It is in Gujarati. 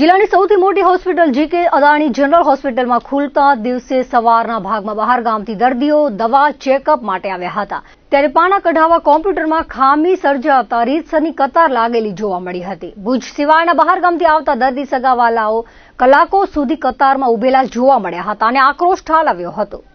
જિલ્લાની સૌથી મોટી હોસ્પિટલ જીકે અદાણી જનરલ હોસ્પિટલમાં ખુલતા દિવસે સવારના ભાગમાં બહાર ગામથી દર્દીઓ દવા ચેકઅપ માટે આવ્યા હતા ત્યારે પાણા કઢાવવા કોમ્પ્યુટરમાં ખામી સર્જાવતા રીતસરની કતાર લાગેલી જોવા મળી હતી ભુજ સિવાયના ગામથી આવતા દર્દી સગાવાલાઓ કલાકો સુધી કતારમાં ઉભેલા જોવા મળ્યા હતા અને આક્રોશ ઠાલ આવ્યો હતો